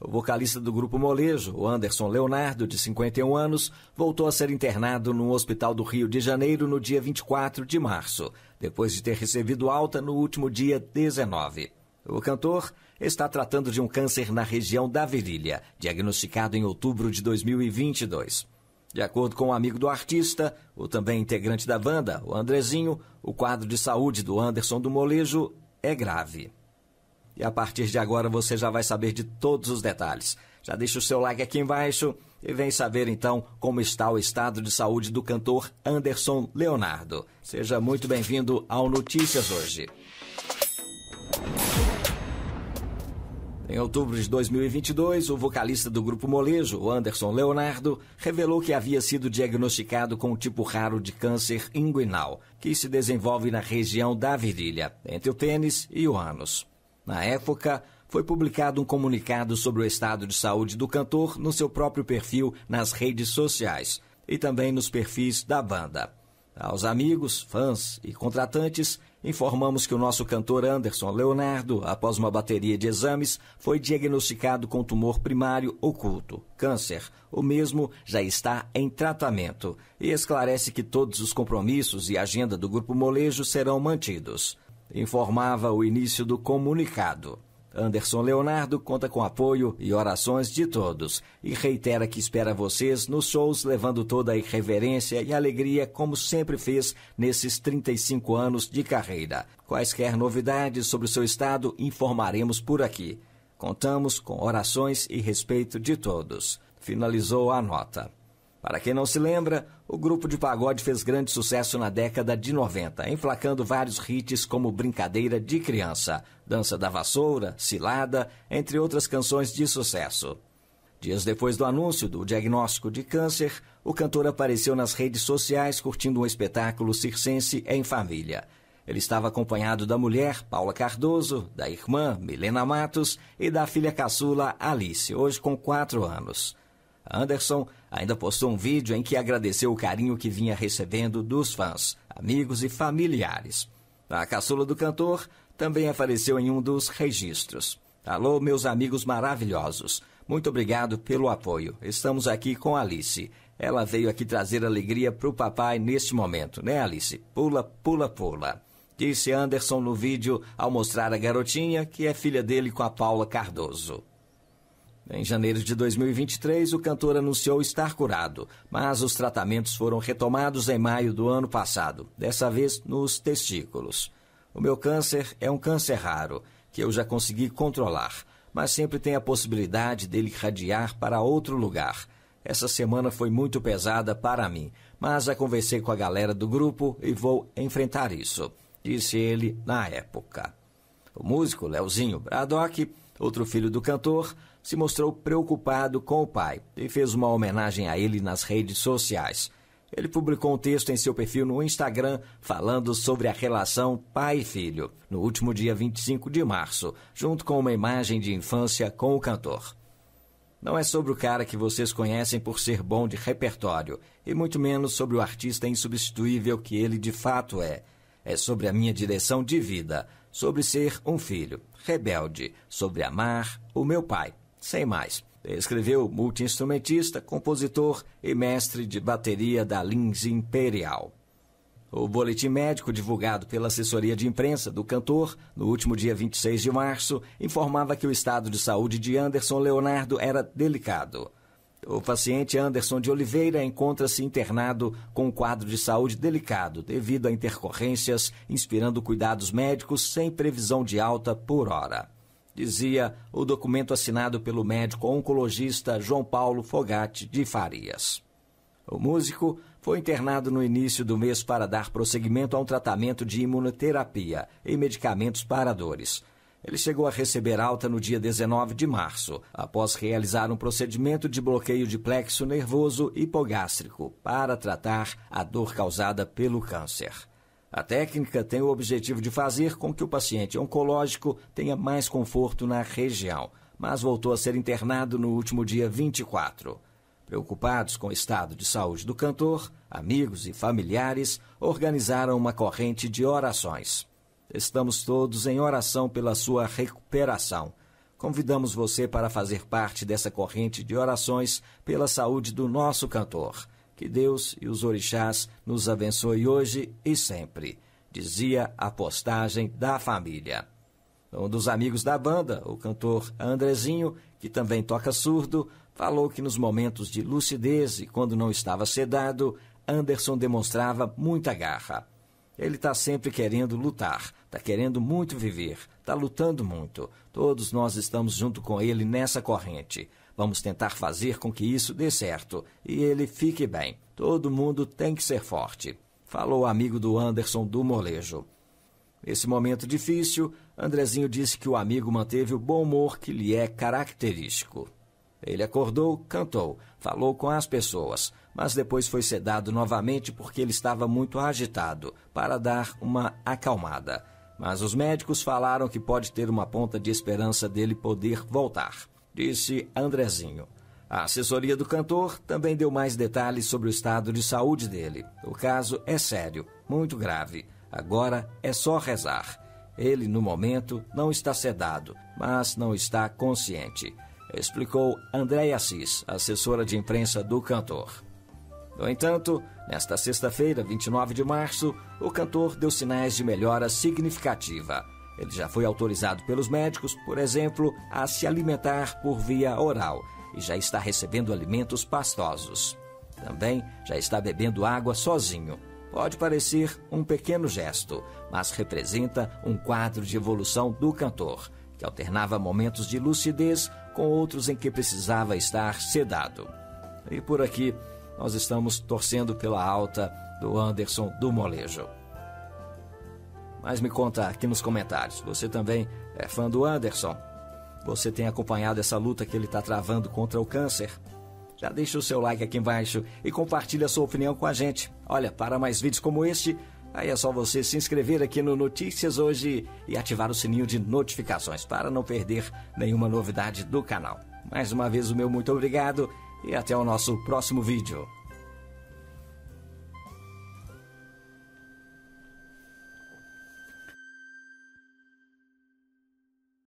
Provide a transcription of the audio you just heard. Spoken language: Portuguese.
O vocalista do grupo Molejo, o Anderson Leonardo, de 51 anos, voltou a ser internado no Hospital do Rio de Janeiro no dia 24 de março, depois de ter recebido alta no último dia 19. O cantor está tratando de um câncer na região da virilha, diagnosticado em outubro de 2022. De acordo com um amigo do artista, o também integrante da banda, o Andrezinho, o quadro de saúde do Anderson do Molejo é grave. E a partir de agora você já vai saber de todos os detalhes. Já deixa o seu like aqui embaixo e vem saber então como está o estado de saúde do cantor Anderson Leonardo. Seja muito bem-vindo ao Notícias Hoje. Em outubro de 2022, o vocalista do grupo Molejo, Anderson Leonardo, revelou que havia sido diagnosticado com um tipo raro de câncer inguinal, que se desenvolve na região da virilha, entre o tênis e o ânus. Na época, foi publicado um comunicado sobre o estado de saúde do cantor no seu próprio perfil nas redes sociais e também nos perfis da banda. Aos amigos, fãs e contratantes, informamos que o nosso cantor Anderson Leonardo, após uma bateria de exames, foi diagnosticado com tumor primário oculto, câncer. O mesmo já está em tratamento e esclarece que todos os compromissos e agenda do Grupo Molejo serão mantidos informava o início do comunicado. Anderson Leonardo conta com apoio e orações de todos e reitera que espera vocês nos shows, levando toda a irreverência e alegria, como sempre fez nesses 35 anos de carreira. Quaisquer novidades sobre o seu estado informaremos por aqui. Contamos com orações e respeito de todos. Finalizou a nota. Para quem não se lembra, o grupo de pagode fez grande sucesso na década de 90, emplacando vários hits como Brincadeira de Criança, Dança da Vassoura, Cilada, entre outras canções de sucesso. Dias depois do anúncio do diagnóstico de câncer, o cantor apareceu nas redes sociais curtindo um espetáculo circense em família. Ele estava acompanhado da mulher, Paula Cardoso, da irmã, Milena Matos, e da filha caçula, Alice, hoje com quatro anos. Anderson ainda postou um vídeo em que agradeceu o carinho que vinha recebendo dos fãs, amigos e familiares. A caçula do cantor também apareceu em um dos registros. Alô, meus amigos maravilhosos. Muito obrigado pelo apoio. Estamos aqui com Alice. Ela veio aqui trazer alegria para o papai neste momento, né, Alice? Pula, pula, pula. Disse Anderson no vídeo ao mostrar a garotinha, que é filha dele com a Paula Cardoso. Em janeiro de 2023, o cantor anunciou estar curado, mas os tratamentos foram retomados em maio do ano passado, dessa vez nos testículos. O meu câncer é um câncer raro, que eu já consegui controlar, mas sempre tem a possibilidade dele irradiar para outro lugar. Essa semana foi muito pesada para mim, mas já conversei com a galera do grupo e vou enfrentar isso, disse ele na época. O músico Leozinho Bradock, outro filho do cantor, se mostrou preocupado com o pai e fez uma homenagem a ele nas redes sociais. Ele publicou um texto em seu perfil no Instagram falando sobre a relação pai filho, no último dia 25 de março, junto com uma imagem de infância com o cantor. Não é sobre o cara que vocês conhecem por ser bom de repertório, e muito menos sobre o artista insubstituível que ele de fato é. É sobre a minha direção de vida, sobre ser um filho, rebelde, sobre amar o meu pai sem mais. Escreveu multiinstrumentista, compositor e mestre de bateria da Lindsay Imperial. O boletim médico divulgado pela assessoria de imprensa do cantor no último dia 26 de março informava que o estado de saúde de Anderson Leonardo era delicado. O paciente Anderson de Oliveira encontra-se internado com um quadro de saúde delicado devido a intercorrências, inspirando cuidados médicos sem previsão de alta por hora dizia o documento assinado pelo médico oncologista João Paulo Fogatti de Farias. O músico foi internado no início do mês para dar prosseguimento a um tratamento de imunoterapia e medicamentos para dores. Ele chegou a receber alta no dia 19 de março, após realizar um procedimento de bloqueio de plexo nervoso hipogástrico para tratar a dor causada pelo câncer. A técnica tem o objetivo de fazer com que o paciente oncológico tenha mais conforto na região, mas voltou a ser internado no último dia 24. Preocupados com o estado de saúde do cantor, amigos e familiares organizaram uma corrente de orações. Estamos todos em oração pela sua recuperação. Convidamos você para fazer parte dessa corrente de orações pela saúde do nosso cantor. Que Deus e os orixás nos abençoe hoje e sempre, dizia a postagem da família. Um dos amigos da banda, o cantor Andrezinho, que também toca surdo, falou que nos momentos de lucidez e quando não estava sedado, Anderson demonstrava muita garra. Ele está sempre querendo lutar, está querendo muito viver, está lutando muito. Todos nós estamos junto com ele nessa corrente. Vamos tentar fazer com que isso dê certo e ele fique bem. Todo mundo tem que ser forte, falou o amigo do Anderson do Molejo. Nesse momento difícil, Andrezinho disse que o amigo manteve o bom humor que lhe é característico. Ele acordou, cantou, falou com as pessoas, mas depois foi sedado novamente porque ele estava muito agitado, para dar uma acalmada. Mas os médicos falaram que pode ter uma ponta de esperança dele poder voltar disse Andrezinho. A assessoria do cantor também deu mais detalhes sobre o estado de saúde dele. O caso é sério, muito grave. Agora é só rezar. Ele, no momento, não está sedado, mas não está consciente, explicou Andréia Assis, assessora de imprensa do cantor. No entanto, nesta sexta-feira, 29 de março, o cantor deu sinais de melhora significativa. Ele já foi autorizado pelos médicos, por exemplo, a se alimentar por via oral e já está recebendo alimentos pastosos. Também já está bebendo água sozinho. Pode parecer um pequeno gesto, mas representa um quadro de evolução do cantor, que alternava momentos de lucidez com outros em que precisava estar sedado. E por aqui, nós estamos torcendo pela alta do Anderson do Molejo. Mas me conta aqui nos comentários. Você também é fã do Anderson? Você tem acompanhado essa luta que ele está travando contra o câncer? Já deixa o seu like aqui embaixo e compartilha a sua opinião com a gente. Olha, para mais vídeos como este, aí é só você se inscrever aqui no Notícias Hoje e ativar o sininho de notificações para não perder nenhuma novidade do canal. Mais uma vez, o meu muito obrigado e até o nosso próximo vídeo.